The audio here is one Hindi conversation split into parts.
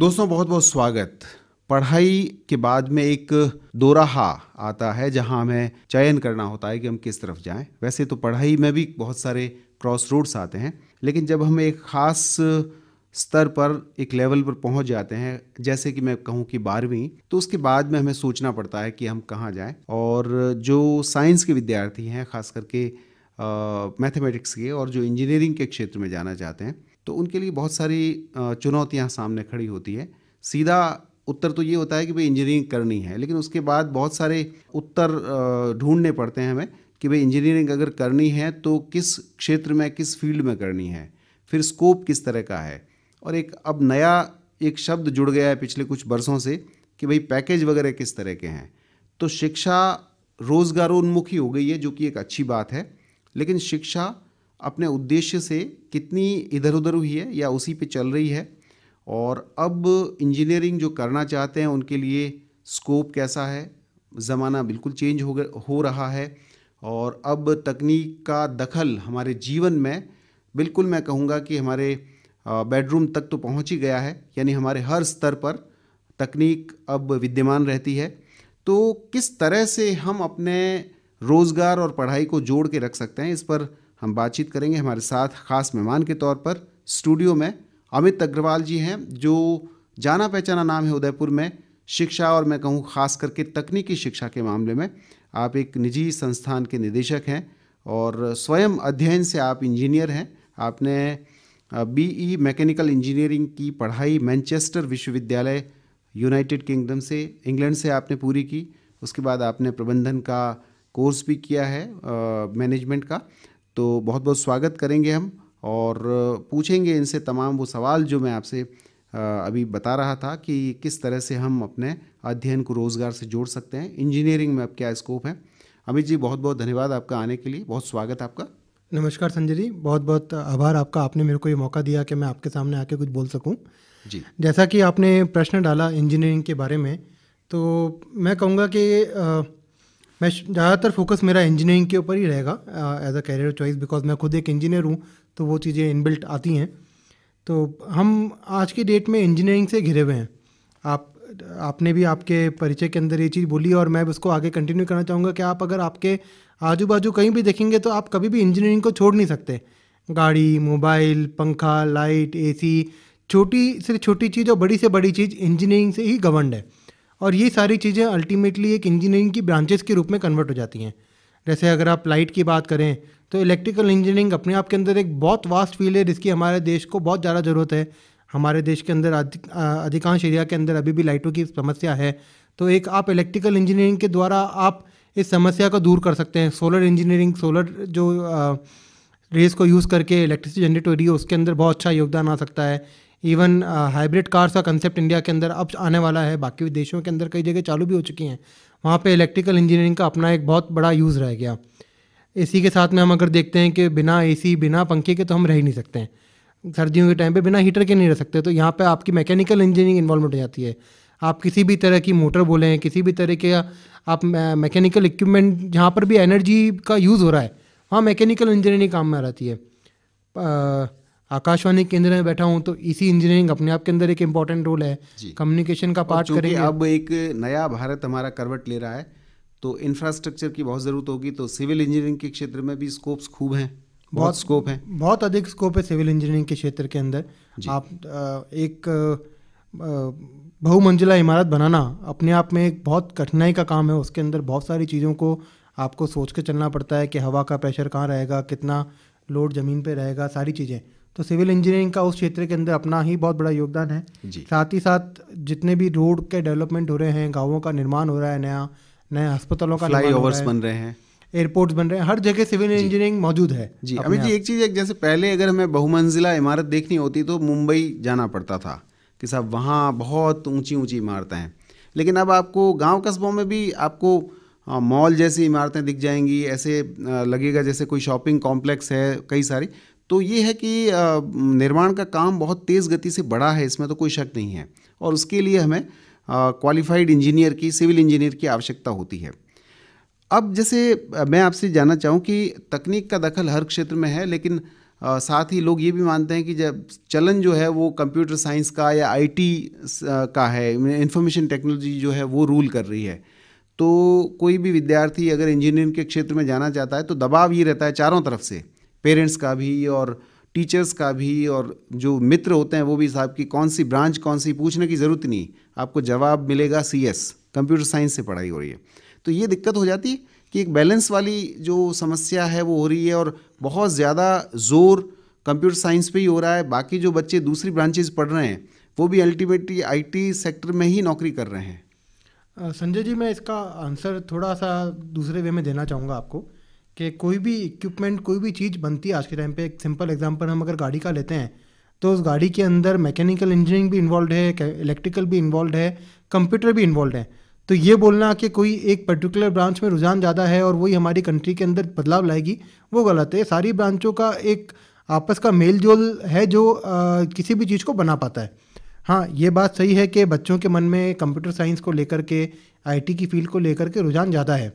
दोस्तों बहुत बहुत स्वागत पढ़ाई के बाद में एक दोराहा आता है जहां हमें चयन करना होता है कि हम किस तरफ जाएं वैसे तो पढ़ाई में भी बहुत सारे क्रॉस रोड्स आते हैं लेकिन जब हम एक ख़ास स्तर पर एक लेवल पर पहुंच जाते हैं जैसे कि मैं कहूं कि बारहवीं तो उसके बाद में हमें सोचना पड़ता है कि हम कहाँ जाएँ और जो साइंस के विद्यार्थी हैं खास करके मैथमेटिक्स के और जो इंजीनियरिंग के क्षेत्र में जाना चाहते हैं तो उनके लिए बहुत सारी चुनौतियाँ सामने खड़ी होती है सीधा उत्तर तो ये होता है कि भाई इंजीनियरिंग करनी है लेकिन उसके बाद बहुत सारे उत्तर ढूंढने पड़ते हैं हमें कि भाई इंजीनियरिंग अगर करनी है तो किस क्षेत्र में किस फील्ड में करनी है फिर स्कोप किस तरह का है और एक अब नया एक शब्द जुड़ गया है पिछले कुछ बरसों से कि भाई पैकेज वगैरह किस तरह के हैं तो शिक्षा रोज़गारोन्मुखी हो गई है जो कि एक अच्छी बात है लेकिन शिक्षा अपने उद्देश्य से कितनी इधर उधर हुई है या उसी पे चल रही है और अब इंजीनियरिंग जो करना चाहते हैं उनके लिए स्कोप कैसा है ज़माना बिल्कुल चेंज हो हो रहा है और अब तकनीक का दखल हमारे जीवन में बिल्कुल मैं कहूँगा कि हमारे बेडरूम तक तो पहुँच ही गया है यानी हमारे हर स्तर पर तकनीक अब विद्यमान रहती है तो किस तरह से हम अपने रोज़गार और पढ़ाई को जोड़ के रख सकते हैं इस पर हम बातचीत करेंगे हमारे साथ ख़ास मेहमान के तौर पर स्टूडियो में अमित अग्रवाल जी हैं जो जाना पहचाना नाम है उदयपुर में शिक्षा और मैं कहूँ ख़ास करके तकनीकी शिक्षा के मामले में आप एक निजी संस्थान के निदेशक हैं और स्वयं अध्ययन से आप इंजीनियर हैं आपने बी ई मैकेनिकल इंजीनियरिंग की पढ़ाई मैनचेस्टर विश्वविद्यालय यूनाइटेड किंगडम से इंग्लैंड से आपने पूरी की उसके बाद आपने प्रबंधन का कोर्स भी किया है मैनेजमेंट का तो बहुत बहुत स्वागत करेंगे हम और पूछेंगे इनसे तमाम वो सवाल जो मैं आपसे अभी बता रहा था कि किस तरह से हम अपने अध्ययन को रोज़गार से जोड़ सकते हैं इंजीनियरिंग में अब क्या स्कोप है अमित जी बहुत बहुत धन्यवाद आपका आने के लिए बहुत स्वागत आपका नमस्कार संजय जी बहुत बहुत आभार आपका आपने मेरे को ये मौका दिया कि मैं आपके सामने आके कुछ बोल सकूं जी जैसा कि आपने प्रश्न डाला इंजीनियरिंग के बारे में तो मैं कहूँगा कि मैं ज़्यादातर फोकस मेरा इंजीनियरिंग के ऊपर ही रहेगा as a career choice because मैं खुद एक इंजीनियर हूँ तो वो चीज़ें इनबिल्ट आती हैं तो हम आज की डेट में इंजीनियरिंग से घिरे हुए हैं आप आपने भी आपके परिचय के अंदर ये चीज़ बोली और मैं उसको आगे कंटिन्यू करना चाहूँगा कि आप अगर आपके आजू बाजू कहीं भी देखेंगे तो आप कभी भी इंजीनियरिंग को छोड़ नहीं सकते गाड़ी मोबाइल पंखा लाइट एसी छोटी से छोटी चीज़ और बड़ी से बड़ी चीज़ इंजीनियरिंग से ही गवर्नड है और ये सारी चीज़ें अल्टीमेटली एक इंजीनियरिंग की ब्रांचेस के रूप में कन्वर्ट हो जाती हैं जैसे अगर आप लाइट की बात करें तो इलेक्ट्रिकल इंजीनियरिंग अपने आप के अंदर एक बहुत वास्ट फील्ड है जिसकी हमारे देश को बहुत ज़्यादा ज़रूरत है हमारे देश के अंदर अधिकांश एरिया के अंदर अभी भी लाइटों की समस्या है तो एक आप इलेक्ट्रिकल इंजीनियरिंग के द्वारा आप इस समस्या को दूर कर सकते हैं सोलर इंजीनियरिंग सोलर जो रेस को यूज़ करके इलेक्ट्रिसिटी जनरेट हो रही है उसके अंदर बहुत अच्छा योगदान आ सकता है इवन हाइब्रिड कार्स का कंसेप्ट इंडिया के अंदर अब आने वाला है बाकी देशों के अंदर कई जगह चालू भी हो चुकी हैं वहाँ पे इलेक्ट्रिकल इंजीनियरिंग का अपना एक बहुत बड़ा यूज़ रह गया एसी के साथ में हम अगर देखते हैं कि बिना ए बिना पंखे के तो हम रह ही नहीं सकते हैं सर्दियों के टाइम पे बिना हीटर के नहीं रह सकते तो यहाँ पे आपकी मैकेनिकल इंजीनियरिंग इन्वॉल्वमेंट हो जाती है आप किसी भी तरह की मोटर बोले हैं किसी भी तरह के आप मैकेनिकल इक्विपमेंट जहाँ पर भी एनर्जी का यूज़ हो रहा है वहाँ मैकेनिकल इंजीनियरिंग काम में आ जाती है आकाशवाणी केंद्र में बैठा हूँ तो इसी इंजीनियरिंग अपने आप के अंदर एक इम्पोर्टेंट रोल है कम्युनिकेशन का पार्ट करेंगे अब एक नया भारत हमारा करवट ले रहा है तो इंफ्रास्ट्रक्चर की बहुत ज़रूरत होगी तो सिविल इंजीनियरिंग के क्षेत्र में भी स्कोप्स खूब हैं बहुत स्कोप है बहुत अधिक स्कोप है सिविल इंजीनियरिंग के क्षेत्र के अंदर आप एक बहुमंजिला इमारत बनाना अपने आप में एक बहुत कठिनाई का काम है उसके अंदर बहुत सारी चीज़ों को आपको सोच के चलना पड़ता है कि हवा का प्रेशर कहाँ रहेगा कितना लोड ज़मीन पे रहेगा सारी चीज़ें तो सिविल इंजीनियरिंग का उस क्षेत्र के अंदर अपना ही बहुत बड़ा योगदान है जी साथ ही साथ जितने भी रोड के डेवलपमेंट हो रहे हैं गाँवों का निर्माण हो रहा है नया नए अस्पतालों का फ्लाई ओवर्स बन रहे हैं एयरपोर्ट्स बन रहे हैं हर जगह सिविल इंजीनियरिंग मौजूद है जी अमित जी एक चीज़ एक जैसे पहले अगर हमें बहुमंजिला इमारत देखनी होती तो मुंबई जाना पड़ता था कि साहब वहाँ बहुत ऊंची ऊंची इमारतें हैं लेकिन अब आपको गांव कस्बों में भी आपको हाँ, मॉल जैसी इमारतें दिख जाएंगी ऐसे लगेगा जैसे कोई शॉपिंग कॉम्प्लेक्स है कई सारी तो ये है कि निर्माण का काम बहुत तेज़ गति से बढ़ा है इसमें तो कोई शक नहीं है और उसके लिए हमें क्वालिफाइड इंजीनियर की सिविल इंजीनियर की आवश्यकता होती है अब जैसे मैं आपसे जानना चाहूँ कि तकनीक का दखल हर क्षेत्र में है लेकिन साथ ही लोग ये भी मानते हैं कि जब चलन जो है वो कंप्यूटर साइंस का या आईटी का है इंफॉर्मेशन टेक्नोलॉजी जो है वो रूल कर रही है तो कोई भी विद्यार्थी अगर इंजीनियरिंग के क्षेत्र में जाना चाहता है तो दबाव ये रहता है चारों तरफ से पेरेंट्स का भी और टीचर्स का भी और जो मित्र होते हैं वो भी साहब की कौन सी ब्रांच कौन सी पूछने की ज़रूरत नहीं आपको जवाब मिलेगा सी एस कंप्यूटर साइंस से पढ़ाई हो रही है तो ये दिक्कत हो जाती है कि एक बैलेंस वाली जो समस्या है वो हो रही है और बहुत ज़्यादा जोर कंप्यूटर साइंस पे ही हो रहा है बाकी जो बच्चे दूसरी ब्रांचेज पढ़ रहे हैं वो भी अल्टीमेटली आईटी सेक्टर में ही नौकरी कर रहे हैं संजय जी मैं इसका आंसर थोड़ा सा दूसरे वे में देना चाहूँगा आपको कि कोई भी इक्विपमेंट कोई भी चीज़ बनती है आज के टाइम पे एक सिंपल एग्जांपल हम अगर गाड़ी का लेते हैं तो उस गाड़ी के अंदर मैकेनिकल इंजीनियरिंग भी इन्वॉल्व है इलेक्ट्रिकल भी इन्वॉल्व है कंप्यूटर भी इन्वॉल्व है तो ये बोलना कि कोई एक पर्टिकुलर ब्रांच में रुझान ज़्यादा है और वही हमारी कंट्री के अंदर बदलाव लाएगी वो गलत है सारी ब्रांचों का एक आपस का मेल जोल है जो आ, किसी भी चीज़ को बना पाता है हाँ ये बात सही है कि बच्चों के मन में कंप्यूटर साइंस को लेकर के आईटी की फील्ड को लेकर के रुझान ज़्यादा है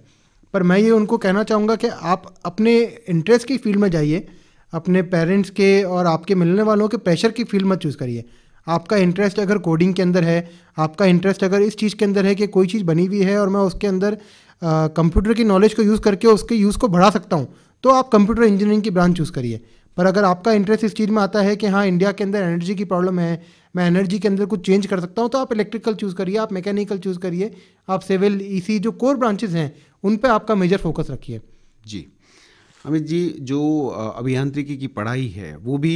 पर मैं ये उनको कहना चाहूँगा कि आप अपने इंटरेस्ट की फील्ड में जाइए अपने पेरेंट्स के और आपके मिलने वालों के प्रेशर की फील्ड में चूज़ करिए आपका इंटरेस्ट अगर कोडिंग के अंदर है आपका इंटरेस्ट अगर इस चीज़ के अंदर है कि कोई चीज़ बनी हुई है और मैं उसके अंदर कंप्यूटर की नॉलेज को यूज़ करके उसके यूज़ को बढ़ा सकता हूँ तो आप कंप्यूटर इंजीनियरिंग की ब्रांच चूज़ करिए पर अगर आपका इंटरेस्ट इस चीज़ में आता है कि हाँ इंडिया के अंदर एनर्जी की प्रॉब्लम है मैं एनर्जी के अंदर कुछ चेंज कर सकता हूँ तो आप इलेक्ट्रिकल चूज़ करिए आप मैकेनिकल चूज़ करिए आप सिविल ई e जो कोर ब्रांचेज हैं उन पर आपका मेजर फोकस रखिए जी अमित जी जो अभियांत्रिकी की पढ़ाई है वो भी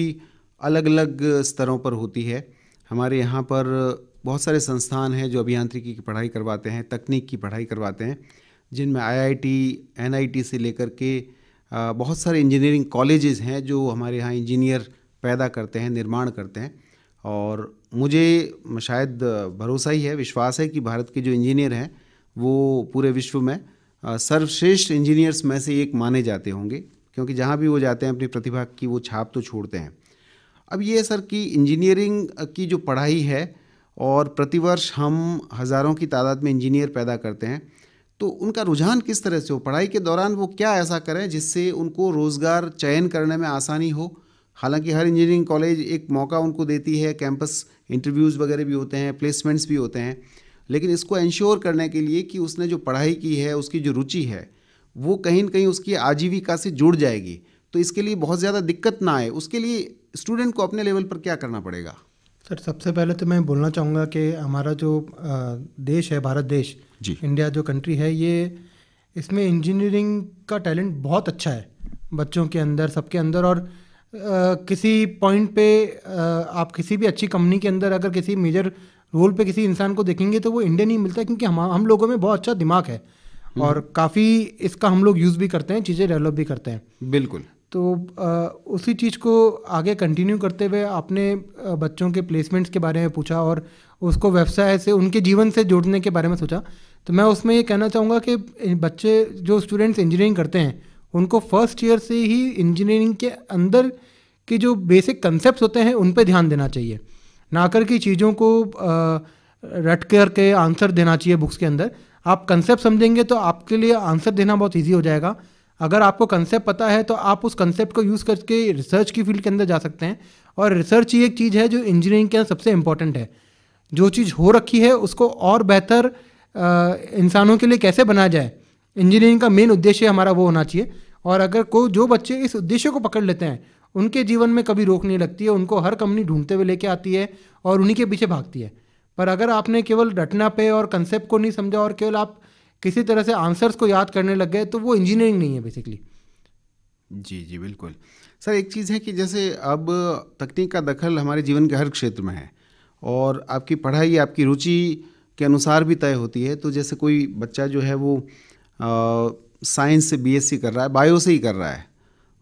अलग अलग स्तरों पर होती है हमारे यहाँ पर बहुत सारे संस्थान हैं जो अभियांत्रिकी की पढ़ाई करवाते हैं तकनीक की पढ़ाई करवाते हैं जिनमें आईआईटी, एनआईटी से लेकर के बहुत सारे इंजीनियरिंग कॉलेजेस हैं जो हमारे यहाँ इंजीनियर पैदा करते हैं निर्माण करते हैं और मुझे शायद भरोसा ही है विश्वास है कि भारत के जो इंजीनियर हैं वो पूरे विश्व में सर्वश्रेष्ठ इंजीनियर्स में से एक माने जाते होंगे क्योंकि जहाँ भी वो जाते हैं अपनी प्रतिभा की वो छाप तो छोड़ते हैं अब ये सर कि इंजीनियरिंग की जो पढ़ाई है और प्रतिवर्ष हम हज़ारों की तादाद में इंजीनियर पैदा करते हैं तो उनका रुझान किस तरह से हो पढ़ाई के दौरान वो क्या ऐसा करें जिससे उनको रोज़गार चयन करने में आसानी हो हालांकि हर इंजीनियरिंग कॉलेज एक मौका उनको देती है कैंपस इंटरव्यूज़ वगैरह भी होते हैं प्लेसमेंट्स भी होते हैं लेकिन इसको इंश्योर करने के लिए कि उसने जो पढ़ाई की है उसकी जो रुचि है वो कहीं ना कहीं उसकी आजीविका से जुड़ जाएगी तो इसके लिए बहुत ज़्यादा दिक्कत ना आए उसके लिए स्टूडेंट को अपने लेवल पर क्या करना पड़ेगा सर सबसे पहले तो मैं बोलना चाहूँगा कि हमारा जो देश है भारत देश जी इंडिया जो कंट्री है ये इसमें इंजीनियरिंग का टैलेंट बहुत अच्छा है बच्चों के अंदर सबके अंदर और आ, किसी पॉइंट पे आ, आप किसी भी अच्छी कंपनी के अंदर अगर किसी मेजर रोल पे किसी इंसान को देखेंगे तो वो इंडियन नहीं मिलता है क्योंकि हम हम लोगों में बहुत अच्छा दिमाग है हम्म। और काफ़ी इसका हम लोग यूज़ भी करते हैं चीज़ें डेवलप भी करते हैं बिल्कुल तो आ, उसी चीज़ को आगे कंटिन्यू करते हुए आपने बच्चों के प्लेसमेंट्स के बारे में पूछा और उसको व्यवसाय से उनके जीवन से जोड़ने के बारे में सोचा तो मैं उसमें ये कहना चाहूँगा कि बच्चे जो स्टूडेंट्स इंजीनियरिंग करते हैं उनको फर्स्ट ईयर से ही इंजीनियरिंग के अंदर के जो बेसिक कंसेप्ट होते हैं उन पर ध्यान देना चाहिए ना करके चीज़ों को रट कर के आंसर देना चाहिए बुक्स के अंदर आप कंसेप्ट समझेंगे तो आपके लिए आंसर देना बहुत ईजी हो जाएगा अगर आपको कंसेप्ट पता है तो आप उस कंसेप्ट को यूज़ करके रिसर्च की फील्ड के अंदर जा सकते हैं और रिसर्च ही एक चीज़ है जो इंजीनियरिंग के अंदर सबसे इम्पॉर्टेंट है जो चीज़ हो रखी है उसको और बेहतर इंसानों के लिए कैसे बनाया जाए इंजीनियरिंग का मेन उद्देश्य हमारा वो होना चाहिए और अगर को जो बच्चे इस उद्देश्य को पकड़ लेते हैं उनके जीवन में कभी रोक नहीं लगती है उनको हर कंपनी ढूंढते हुए लेके आती है और उन्हीं के पीछे भागती है पर अगर आपने केवल रटना पे और कंसेप्ट को नहीं समझा और केवल आप किसी तरह से आंसर्स को याद करने लग गए तो वो इंजीनियरिंग नहीं है बेसिकली जी जी बिल्कुल सर एक चीज़ है कि जैसे अब तकनीक का दखल हमारे जीवन के हर क्षेत्र में है और आपकी पढ़ाई आपकी रुचि के अनुसार भी तय होती है तो जैसे कोई बच्चा जो है वो साइंस से बीएससी कर रहा है बायो से ही कर रहा है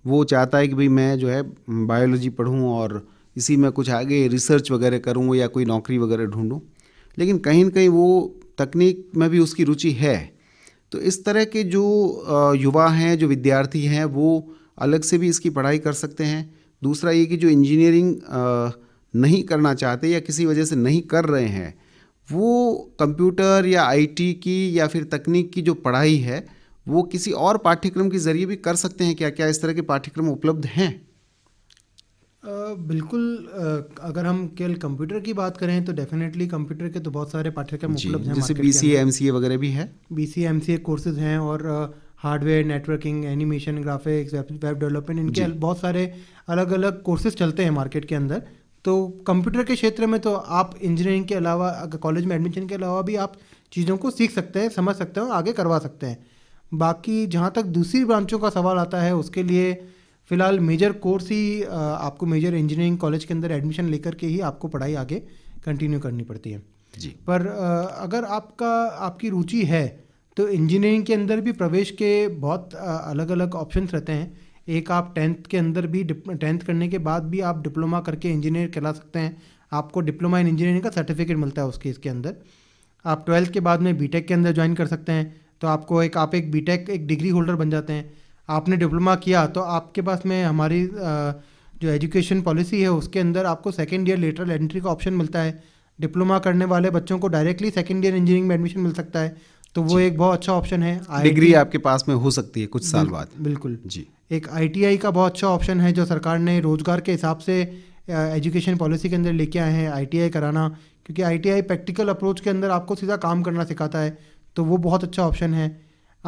वो चाहता है कि भाई मैं जो है बायोलॉजी पढ़ूँ और इसी में कुछ आगे रिसर्च वगैरह करूँ या कोई नौकरी वगैरह ढूँढूँ लेकिन कहीं ना कहीं वो तकनीक में भी उसकी रुचि है तो इस तरह के जो युवा हैं जो विद्यार्थी हैं वो अलग से भी इसकी पढ़ाई कर सकते हैं दूसरा ये कि जो इंजीनियरिंग नहीं करना चाहते या किसी वजह से नहीं कर रहे हैं वो कंप्यूटर या आईटी की या फिर तकनीक की जो पढ़ाई है वो किसी और पाठ्यक्रम के ज़रिए भी कर सकते हैं क्या क्या इस तरह के पाठ्यक्रम उपलब्ध हैं बिल्कुल अगर हम केवल कंप्यूटर की बात करें तो डेफिनेटली कंप्यूटर के तो बहुत सारे पाठ्यक्रम उपलब्ध हैं जैसे बी सी एम सी ए वगैरह भी है B C M C A courses हैं और hardware networking animation graphics web development इनके बहुत सारे अलग अलग कोर्सेज चलते हैं मार्केट के अंदर तो कंप्यूटर के क्षेत्र में तो आप इंजीनियरिंग के अलावा कॉलेज में एडमिशन के अलावा भी आप चीज़ों को सीख सकते हैं समझ सकते हैं और आगे करवा सकते हैं बाकी जहाँ तक दूसरी ब्रांचों का सवाल आता है उसके लिए फ़िलहाल मेजर कोर्स ही आपको मेजर इंजीनियरिंग कॉलेज के अंदर एडमिशन लेकर के ही आपको पढ़ाई आगे कंटिन्यू करनी पड़ती है जी पर अगर आपका आपकी रुचि है तो इंजीनियरिंग के अंदर भी प्रवेश के बहुत अलग अलग ऑप्शन रहते हैं एक आप टेंथ के अंदर भी टेंथ करने के बाद भी आप डिप्लोमा करके इंजीनियर कहला सकते हैं आपको डिप्लोमा इन इंजीनियरिंग का सर्टिफिकेट मिलता है उस केस के अंदर आप ट्वेल्थ के बाद में बीटेक के अंदर ज्वाइन कर सकते हैं तो आपको एक आप एक बीटेक एक डिग्री होल्डर बन जाते हैं आपने डिप्लोमा किया तो आपके पास में हमारी जो एजुकेशन पॉलिसी है उसके अंदर आपको सेकेंड ईयर लेटरल एंट्री का ऑप्शन मिलता है डिप्लोमा करने वाले बच्चों को डायरेक्टली सेकेंड ईयर इंजीनियरिंग में एडमिशन मिल सकता है तो वो एक बहुत अच्छा ऑप्शन है डिग्री आपके पास में हो सकती है कुछ साल बाद बिल्कुल जी एक आईटीआई का बहुत अच्छा ऑप्शन है जो सरकार ने रोज़गार के हिसाब से एजुकेशन पॉलिसी के अंदर लेके आए हैं आईटीआई कराना क्योंकि आईटीआई प्रैक्टिकल अप्रोच के अंदर आपको सीधा काम करना सिखाता है तो वो बहुत अच्छा ऑप्शन है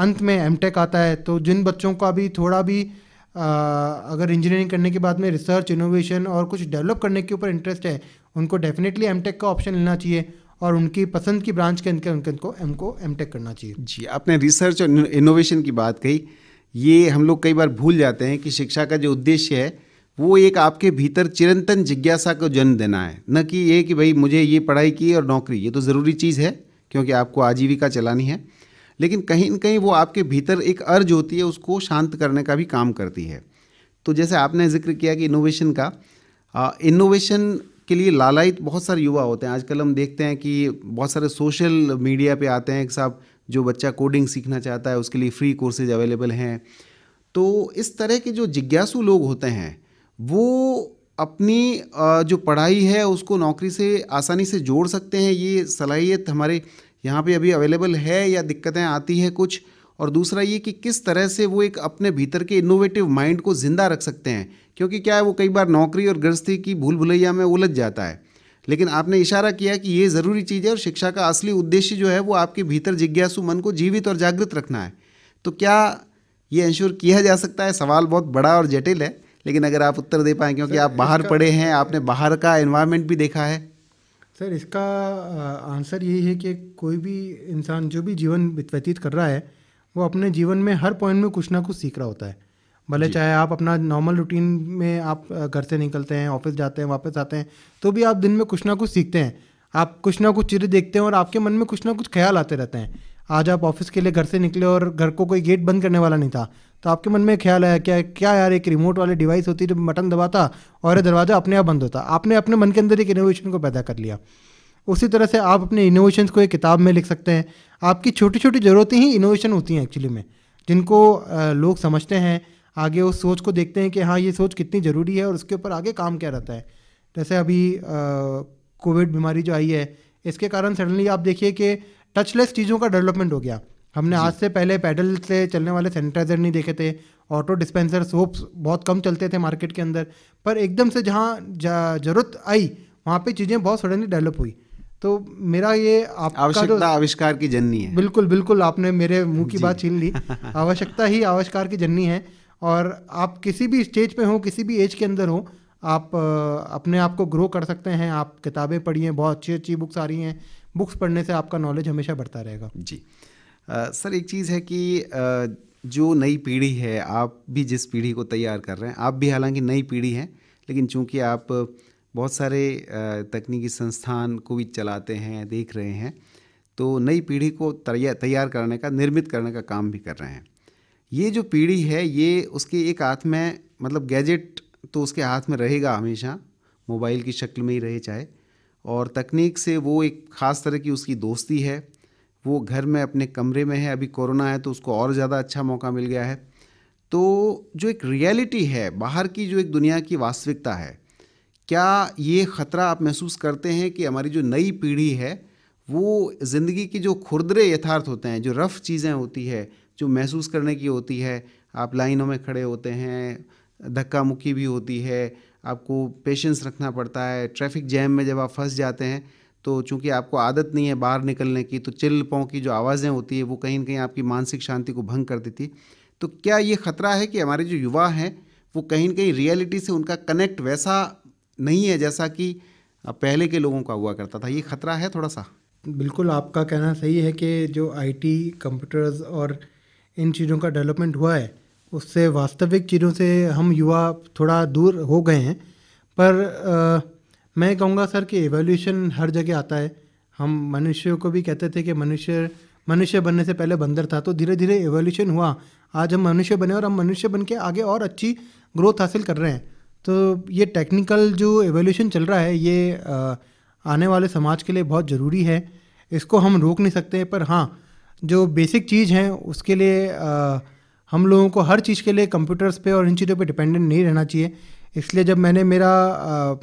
अंत में एम आता है तो जिन बच्चों का भी थोड़ा भी आ, अगर इंजीनियरिंग करने के बाद में रिसर्च इनोवेशन और कुछ डेवलप करने के ऊपर इंटरेस्ट है उनको डेफिनेटली एम का ऑप्शन लेना चाहिए और उनकी पसंद की ब्रांच के अंदर उनको एम को एम करना चाहिए जी आपने रिसर्च और इनोवेशन की बात कही ये हम लोग कई बार भूल जाते हैं कि शिक्षा का जो उद्देश्य है वो एक आपके भीतर चिरंतन जिज्ञासा को जन्म देना है न कि ये कि भाई मुझे ये पढ़ाई की और नौकरी ये तो ज़रूरी चीज़ है क्योंकि आपको आजीविका चलानी है लेकिन कहीं ना कहीं वो आपके भीतर एक अर्ज होती है उसको शांत करने का भी काम करती है तो जैसे आपने जिक्र किया कि इनोवेशन का इनोवेशन के लिए लालयित बहुत सारे युवा होते हैं आजकल हम देखते हैं कि बहुत सारे सोशल मीडिया पे आते हैं कि साहब जो बच्चा कोडिंग सीखना चाहता है उसके लिए फ्री कोर्सेज अवेलेबल हैं तो इस तरह के जो जिज्ञासु लोग होते हैं वो अपनी जो पढ़ाई है उसको नौकरी से आसानी से जोड़ सकते हैं ये सलाहियत हमारे यहाँ पे अभी अवेलेबल है या दिक्कतें आती है कुछ और दूसरा ये कि किस तरह से वो एक अपने भीतर के इनोवेटिव माइंड को ज़िंदा रख सकते हैं क्योंकि क्या है वो कई बार नौकरी और गृहस्थी की भूल भुलैया में उलझ जाता है लेकिन आपने इशारा किया कि ये ज़रूरी चीज़ है और शिक्षा का असली उद्देश्य जो है वो आपके भीतर जिज्ञासु मन को जीवित और जागृत रखना है तो क्या ये इंश्योर किया जा सकता है सवाल बहुत बड़ा और जटिल है लेकिन अगर आप उत्तर दे पाएँ क्योंकि आप बाहर पढ़े हैं आपने बाहर का इन्वायरमेंट भी देखा है सर इसका आंसर यही है कि कोई भी इंसान जो भी जीवन व्यतीत कर रहा है वो अपने जीवन में हर पॉइंट में कुछ ना कुछ सीख रहा होता है भले चाहे आप अपना नॉर्मल रूटीन में आप घर से निकलते हैं ऑफिस जाते हैं वापस आते हैं तो भी आप दिन में कुछ ना कुछ सीखते हैं आप कुछ ना कुछ चीज़ें देखते हैं और आपके मन में कुछ ना कुछ ख्याल आते रहते हैं आज आप ऑफिस के लिए घर से निकले और घर को कोई गेट बंद करने वाला नहीं था तो आपके मन में ख्याल आया क्या क्या यार एक रिमोट वाली डिवाइस होती जो तो बटन दबाता और ये दरवाज़ा अपने आप बंद होता आपने अपने मन के अंदर एक इनोवेशन को पैदा कर लिया उसी तरह से आप अपने इनोवेशन को एक किताब में लिख सकते हैं आपकी छोटी छोटी ज़रूरतें ही इनोवेशन होती हैं एक्चुअली में जिनको लोग समझते हैं आगे उस सोच को देखते हैं कि हाँ ये सोच कितनी ज़रूरी है और उसके ऊपर आगे काम क्या रहता है जैसे अभी कोविड बीमारी जो आई है इसके कारण सडनली आप देखिए कि टचलेस चीज़ों का डेवलपमेंट हो गया हमने आज से पहले पैडल से चलने वाले सैनिटाइजर नहीं देखे थे ऑटो डिस्पेंसर सोप्स बहुत कम चलते थे मार्केट के अंदर पर एकदम से जहाँ ज़रूरत आई वहाँ पे चीज़ें बहुत सडनली डेवलप हुई तो मेरा ये तो- आवश्यकता आविष्कार की जननी है बिल्कुल बिल्कुल आपने मेरे मुंह की बात छीन ली आवश्यकता ही आविष्कार की जननी है और आप किसी भी स्टेज पे हो किसी भी एज के अंदर हो आप अपने आप को ग्रो कर सकते हैं आप किताबें पढ़िए बहुत अच्छी अच्छी बुक्स आ रही हैं बुक्स पढ़ने से आपका नॉलेज हमेशा बढ़ता रहेगा जी आ, सर एक चीज़ है कि आ, जो नई पीढ़ी है आप भी जिस पीढ़ी को तैयार कर रहे हैं आप भी हालांकि नई पीढ़ी हैं लेकिन चूंकि आप बहुत सारे तकनीकी संस्थान को भी चलाते हैं देख रहे हैं तो नई पीढ़ी को तैयार करने का निर्मित करने का काम भी कर रहे हैं ये जो पीढ़ी है ये उसके एक हाथ में मतलब गैजेट तो उसके हाथ में रहेगा हमेशा मोबाइल की शक्ल में ही रहे चाहे और तकनीक से वो एक ख़ास तरह की उसकी दोस्ती है वो घर में अपने कमरे में है अभी कोरोना है तो उसको और ज़्यादा अच्छा मौका मिल गया है तो जो एक रियलिटी है बाहर की जो एक दुनिया की वास्तविकता है क्या ये ख़तरा आप महसूस करते हैं कि हमारी जो नई पीढ़ी है वो ज़िंदगी की जो खुरदरे यथार्थ होते हैं जो रफ़ चीज़ें होती है जो महसूस करने की होती है आप लाइनों में खड़े होते हैं धक्का मुक्की भी होती है आपको पेशेंस रखना पड़ता है ट्रैफिक जैम में जब आप फंस जाते हैं तो चूंकि आपको आदत नहीं है बाहर निकलने की तो चिल पाँव की जो आवाज़ें होती है वो कहीं ना कहीं आपकी मानसिक शांति को भंग कर देती तो क्या ये खतरा है कि हमारे जो युवा हैं वो कहीं ना कहीं रियलिटी से उनका कनेक्ट वैसा नहीं है जैसा कि पहले के लोगों का हुआ करता था ये खतरा है थोड़ा सा बिल्कुल आपका कहना सही है कि जो आईटी कंप्यूटर्स और इन चीज़ों का डेवलपमेंट हुआ है उससे वास्तविक चीज़ों से हम युवा थोड़ा दूर हो गए हैं पर आ, मैं कहूँगा सर कि एवोल्यूशन हर जगह आता है हम मनुष्यों को भी कहते थे कि मनुष्य मनुष्य बनने से पहले बंदर था तो धीरे धीरे एवोल्यूशन हुआ आज हम मनुष्य बने और हम मनुष्य बन के आगे और अच्छी ग्रोथ हासिल कर रहे हैं तो ये टेक्निकल जो एवोल्यूशन चल रहा है ये आ, आने वाले समाज के लिए बहुत ज़रूरी है इसको हम रोक नहीं सकते पर हाँ जो बेसिक चीज़ हैं उसके लिए आ, हम लोगों को हर चीज़ के लिए कंप्यूटर्स पे और इन चीज़ों पे डिपेंडेंट नहीं रहना चाहिए इसलिए जब मैंने मेरा आ,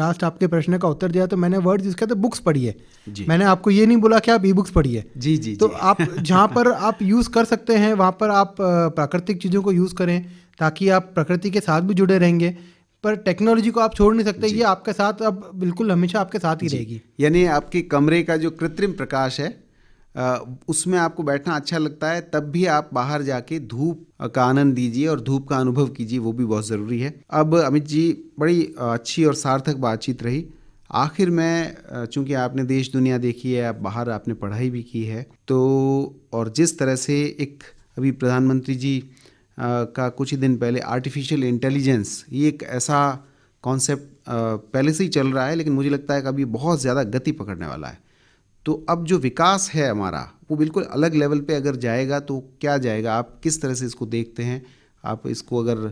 लास्ट आपके प्रश्न का उत्तर दिया तो मैंने वर्ड यूज़ किया था बुक्स पढ़ी है जी। मैंने आपको ये नहीं बोला कि आप ई बुक्स पढ़िए जी जी तो जी। आप जहाँ पर आप यूज़ कर सकते हैं वहाँ पर आप प्राकृतिक चीज़ों को यूज़ करें ताकि आप प्रकृति के साथ भी जुड़े रहेंगे पर टेक्नोलॉजी को आप छोड़ नहीं सकते ये आपके साथ अब बिल्कुल हमेशा आपके साथ ही रहेगी यानी आपके कमरे का जो कृत्रिम प्रकाश है उसमें आपको बैठना अच्छा लगता है तब भी आप बाहर जाके धूप का आनंद दीजिए और धूप का अनुभव कीजिए वो भी बहुत ज़रूरी है अब अमित जी बड़ी अच्छी और सार्थक बातचीत रही आखिर में चूंकि आपने देश दुनिया देखी है आप बाहर आपने पढ़ाई भी की है तो और जिस तरह से एक अभी प्रधानमंत्री जी का कुछ ही दिन पहले आर्टिफिशियल इंटेलिजेंस ये एक ऐसा कॉन्सेप्ट पहले से ही चल रहा है लेकिन मुझे लगता है कि अभी बहुत ज़्यादा गति पकड़ने वाला है तो अब जो विकास है हमारा वो बिल्कुल अलग लेवल पे अगर जाएगा तो क्या जाएगा आप किस तरह से इसको देखते हैं आप इसको अगर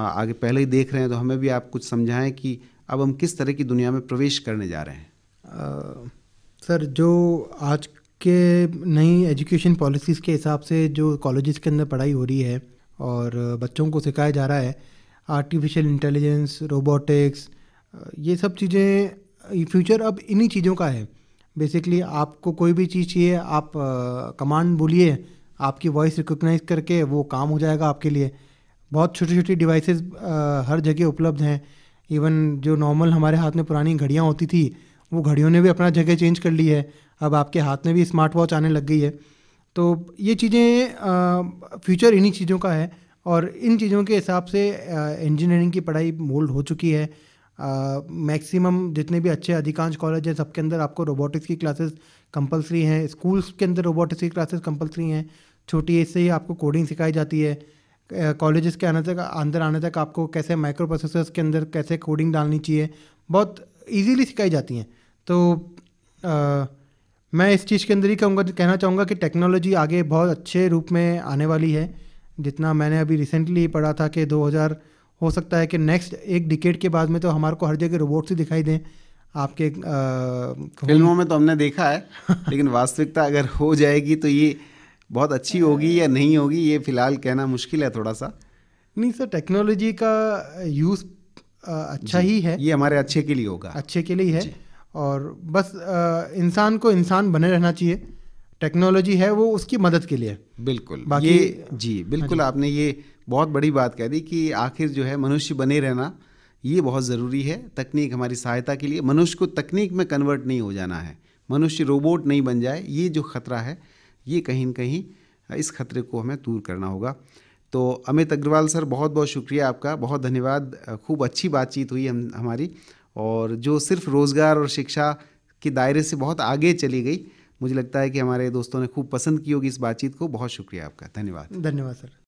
आगे पहले ही देख रहे हैं तो हमें भी आप कुछ समझाएं कि अब हम किस तरह की दुनिया में प्रवेश करने जा रहे हैं आ, सर जो आज के नई एजुकेशन पॉलिसीज़ के हिसाब से जो कॉलेज़ के अंदर पढ़ाई हो रही है और बच्चों को सिखाया जा रहा है आर्टिफिशियल इंटेलिजेंस रोबोटिक्स ये सब चीज़ें फ्यूचर अब इन्हीं चीज़ों का है बेसिकली आपको कोई भी चीज़ चाहिए आप कमांड बोलिए आपकी वॉइस रिकोगनाइज करके वो काम हो जाएगा आपके लिए बहुत छोटी छोटी डिवाइसेस हर जगह उपलब्ध हैं इवन जो नॉर्मल हमारे हाथ में पुरानी घड़ियाँ होती थी वो घड़ियों ने भी अपना जगह चेंज कर ली है अब आपके हाथ में भी स्मार्ट वॉच आने लग गई है तो ये चीज़ें फ्यूचर इन्हीं चीज़ों का है और इन चीज़ों के हिसाब से इंजीनियरिंग की पढ़ाई मोल्ड हो चुकी है मैक्सिमम जितने भी अच्छे अधिकांश कॉलेज हैं सबके अंदर आपको रोबोटिक्स की क्लासेस कंपलसरी हैं स्कूल्स के अंदर रोबोटिक्स की क्लासेस कंपलसरी हैं छोटी एज से ही आपको कोडिंग सिखाई जाती है कॉलेज के आने तक अंदर आने तक आपको कैसे माइक्रो प्रोसेसर्स के अंदर कैसे कोडिंग डालनी चाहिए बहुत ईजीली सिखाई जाती हैं तो आ, मैं इस चीज़ के अंदर ही कहूँगा कहना चाहूँगा कि टेक्नोलॉजी आगे बहुत अच्छे रूप में आने वाली है जितना मैंने अभी रिसेंटली पढ़ा था कि दो हो सकता है कि नेक्स्ट एक डिकेट के बाद में तो हमारे को हर जगह रोबोट्स ही दिखाई दें आपके आ, फिल्मों में तो हमने देखा है लेकिन वास्तविकता अगर हो जाएगी तो ये बहुत अच्छी होगी या नहीं होगी ये फ़िलहाल कहना मुश्किल है थोड़ा सा नहीं सर टेक्नोलॉजी का यूज़ अच्छा ही है ये हमारे अच्छे के लिए होगा अच्छे के लिए है और बस इंसान को इंसान बने रहना चाहिए टेक्नोलॉजी है वो उसकी मदद के लिए बिल्कुल बाकी ये हाँ जी बिल्कुल हाँ आपने ये बहुत बड़ी बात कह दी कि आखिर जो है मनुष्य बने रहना ये बहुत ज़रूरी है तकनीक हमारी सहायता के लिए मनुष्य को तकनीक में कन्वर्ट नहीं हो जाना है मनुष्य रोबोट नहीं बन जाए ये जो खतरा है ये कहीं ना कहीं इस खतरे को हमें दूर करना होगा तो अमित अग्रवाल सर बहुत बहुत शुक्रिया आपका बहुत धन्यवाद खूब अच्छी बातचीत हुई हम हमारी और जो सिर्फ रोज़गार और शिक्षा के दायरे से बहुत आगे चली गई मुझे लगता है कि हमारे दोस्तों ने खूब पसंद की होगी इस बातचीत को बहुत शुक्रिया आपका धन्यवाद धन्यवाद सर